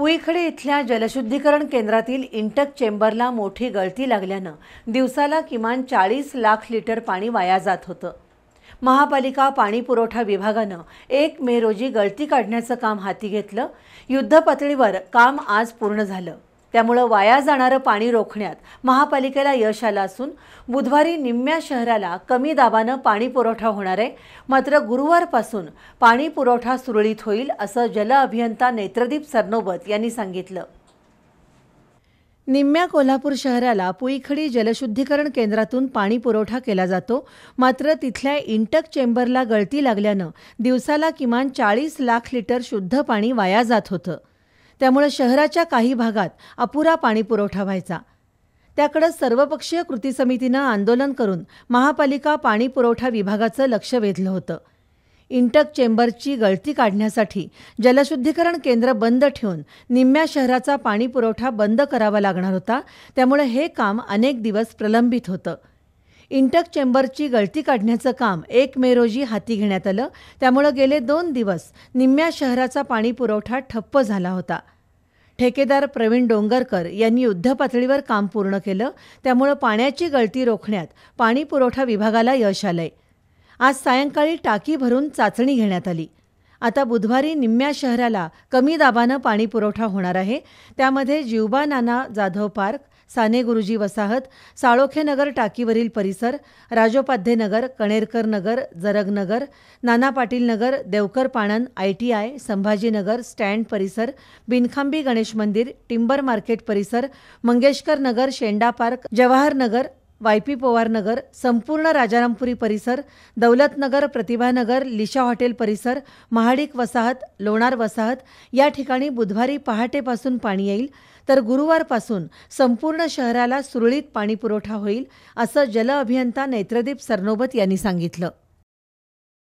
पुईखडे इथल्या जलशुद्धीकरण केंद्रातील इंटक चेंबरला मोठी गळती लागल्यानं दिवसाला किमान चाळीस लाख लिटर पाणी वाया जात होतं महापालिका पाणी पुरवठा विभागानं एक मे रोजी गळती काढण्याचं काम हाती घेतलं युद्धपातळीवर काम आज पूर्ण झालं त्यामुळं वाया जाणारं पाणी रोखण्यात महापालिकेला यश आलं असून बुधवारी निम्म्या शहराला कमी दाबानं पाणी पुरवठा होणार आहे मात्र गुरुवारपासून पाणी पुरवठा सुरळीत होईल असं जल अभियंता नेत्रदीप सरनोबत यांनी सांगितलं निम्म्या कोल्हापूर शहराला पुईखडी जलशुद्धीकरण केंद्रातून पाणी पुरवठा केला जातो मात्र तिथल्या इंटक चेंबरला गळती लागल्यानं दिवसाला किमान चाळीस लाख लिटर शुद्ध पाणी वाया जात होतं त्यामुळे शहराच्या काही भागात अपुरा पाणीपुरवठा व्हायचा त्याकडे सर्वपक्षीय कृती समितीनं आंदोलन करून महापालिका पाणीपुरवठा विभागाचं लक्ष वेधलं होतं इंटक चेंबरची गळती काढण्यासाठी जलशुद्धीकरण केंद्र बंद ठेवून निम्म्या शहराचा पाणीपुरवठा बंद करावा लागणार होता त्यामुळे हे काम अनेक दिवस प्रलंबित होतं इंटक चेंबरची गळती काढण्याचं काम एक मे रोजी हाती घेण्यात आलं त्यामुळं गेले दोन दिवस निम्म्या शहराचा पाणीपुरवठा ठप्प झाला होता ठेकेदार प्रवीण डोंगरकर यांनी युद्धपातळीवर काम पूर्ण केलं त्यामुळं पाण्याची गळती रोखण्यात पाणी पुरवठा विभागाला यश आलंय आज सायंकाळी टाकी भरून चाचणी घेण्यात आली आता बुधवारी निम्म्या शहराला कमी दाबानं पाणी पुरवठा होणार आहे त्यामध्ये जिवबा नाना जाधव पार्क साने गुरुजी वसाहत साळोखे नगर टाकीवरील परिसर Rajopadhye Nagar Kanerkar Nagar Jarag Nagar Nana Patil Nagar Devkar Panand I T I Sambhajinagar stand परिसर बिनखांबी गणेश मंदिर टिंबर मार्केट परिसर Mangeshkar Nagar Shenda park Jawahar Nagar Y P Pawarnagar संपूर्ण राजारामपुरी परिसर दौलतनगर प्रतिभानगर लिशा हॉटेल परिसर महाडिक वसाहत लोणार वसाहत या ठिकाणी बुधवारी पहाटेपासून पाणी येईल तर गुरुवारपासून संपूर्ण शहराला सुरळीत पाणीपुरवठा होईल असं जल अभियंता नेत्रदीप सरनोबत यांनी सांगितलं